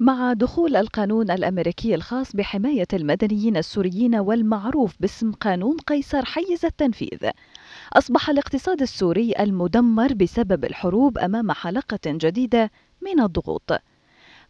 مع دخول القانون الامريكي الخاص بحمايه المدنيين السوريين والمعروف باسم قانون قيصر حيز التنفيذ اصبح الاقتصاد السوري المدمر بسبب الحروب امام حلقه جديده من الضغوط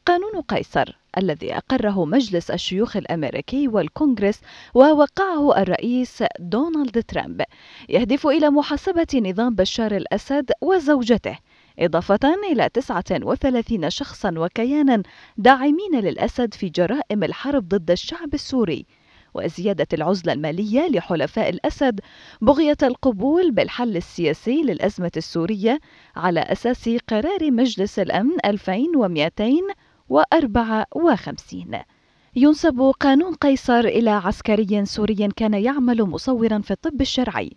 قانون قيصر الذي اقره مجلس الشيوخ الامريكي والكونغرس ووقعه الرئيس دونالد ترامب يهدف الى محاسبه نظام بشار الاسد وزوجته إضافة إلى 39 شخصا وكيانا داعمين للأسد في جرائم الحرب ضد الشعب السوري وزيادة العزلة المالية لحلفاء الأسد بغية القبول بالحل السياسي للأزمة السورية على أساس قرار مجلس الأمن 2254 ينسب قانون قيصر إلى عسكري سوري كان يعمل مصورا في الطب الشرعي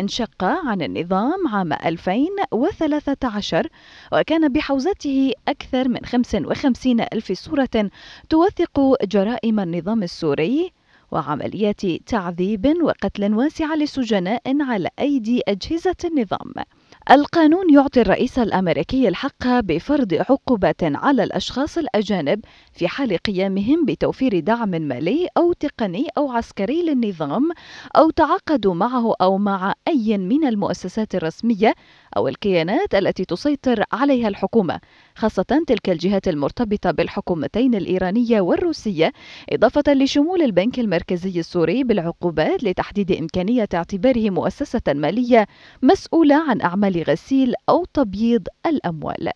انشق عن النظام عام 2013 وكان بحوزته أكثر من 55 ألف صورة توثق جرائم النظام السوري وعمليات تعذيب وقتل واسعة لسجناء على أيدي أجهزة النظام القانون يعطي الرئيس الامريكي الحق بفرض عقوبات على الاشخاص الاجانب في حال قيامهم بتوفير دعم مالي او تقني او عسكري للنظام او تعاقدوا معه او مع اي من المؤسسات الرسميه أو الكيانات التي تسيطر عليها الحكومة خاصة تلك الجهات المرتبطة بالحكومتين الإيرانية والروسية إضافة لشمول البنك المركزي السوري بالعقوبات لتحديد إمكانية اعتباره مؤسسة مالية مسؤولة عن أعمال غسيل أو تبييض الأموال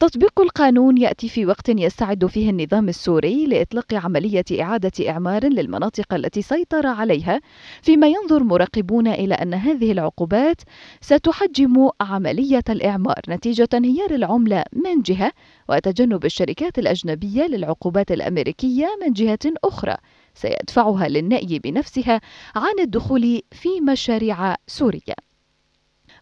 تطبيق القانون يأتي في وقت يستعد فيه النظام السوري لإطلاق عملية إعادة إعمار للمناطق التي سيطر عليها فيما ينظر مراقبون إلى أن هذه العقوبات ستحجم عملية الإعمار نتيجة انهيار العملة من جهة وتجنب الشركات الأجنبية للعقوبات الأمريكية من جهة أخرى سيدفعها للنأي بنفسها عن الدخول في مشاريع سوريه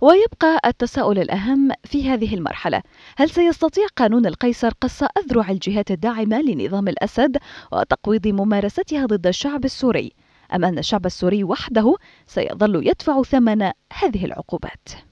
ويبقى التساؤل الأهم في هذه المرحلة هل سيستطيع قانون القيصر قص أذرع الجهات الداعمة لنظام الأسد وتقويض ممارستها ضد الشعب السوري أم أن الشعب السوري وحده سيظل يدفع ثمن هذه العقوبات